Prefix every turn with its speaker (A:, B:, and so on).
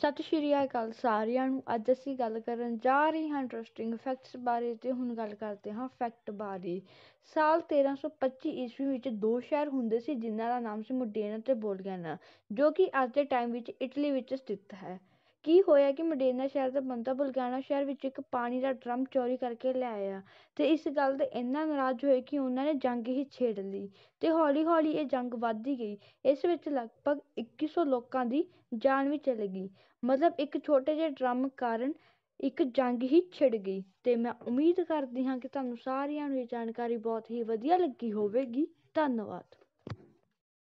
A: ਸਤਿ ਸ਼੍ਰੀ ਅਕਾਲ ਸਾਰਿਆਂ ਨੂੰ ਅੱਜ ਅਸੀਂ ਗੱਲ ਕਰਨ ਜਾ ਰਹੇ ਹਾਂ ਇੰਟਰਸਟਿੰਗ ਫੈਕਟਸ ਬਾਰੇ ਤੇ ਹੁਣ ਗੱਲ ਕਰਦੇ ਹਾਂ ਫੈਕਟ ਬਾਰੇ ਸਾਲ 1325 ਈਸਵੀ ਵਿੱਚ ਦੋ ਸ਼ਹਿਰ ਹੁੰਦੇ ਸੀ ਜਿਨ੍ਹਾਂ ਦਾ ਨਾਮ ਸੀ ਮੁਡੇਨਾ ਤੇ ਬੋਲੀਆਨਾ ਜੋ ਕਿ ਅੱਜ ਦੇ ਟਾਈਮ ਵਿੱਚ ਇਟਲੀ ਵਿੱਚ ਸਥਿਤ ਹੈ ਕੀ ਹੋਇਆ ਕਿ ਮੋਡੇਨਾ ਸ਼ਹਿਰ ਦਾ ਬੰਦਾ ਬੁਲਗਾਣਾ ਸ਼ਹਿਰ ਵਿੱਚ ਇੱਕ ਪਾਣੀ ਦਾ ਡਰੰਮ ਚੋਰੀ ਕਰਕੇ ਲੈ ਆਇਆ ਅਤੇ ਇਸ ਗੱਲ 'ਤੇ ਇੰਨਾ ਨਾਰਾਜ਼ ਹੋਏ ਕਿ ਉਹਨਾਂ ਨੇ ਜੰਗ ਹੀ ਛੇੜ ਲਈ ਅਤੇ ਹੌਲੀ ਹੌਲੀ ਇਹ ਜੰਗ ਵੱਧਦੀ ਗਈ ਇਸ ਵਿੱਚ ਲਗਭਗ ਇੱਕੀ ਸੌ ਲੋਕਾਂ ਦੀ ਜਾਨ ਵੀ ਚਲੀ ਗਈ ਮਤਲਬ ਇੱਕ ਛੋਟੇ ਜਿਹੇ ਡਰੰਮ ਕਾਰਨ ਇੱਕ ਜੰਗ ਹੀ ਛਿੜ ਗਈ ਅਤੇ ਮੈਂ ਉਮੀਦ ਕਰਦੀ ਹਾਂ ਕਿ ਤੁਹਾਨੂੰ ਸਾਰਿਆਂ ਨੂੰ ਇਹ ਜਾਣਕਾਰੀ ਬਹੁਤ ਹੀ ਵਧੀਆ ਲੱਗੀ ਹੋਵੇਗੀ ਧੰਨਵਾਦ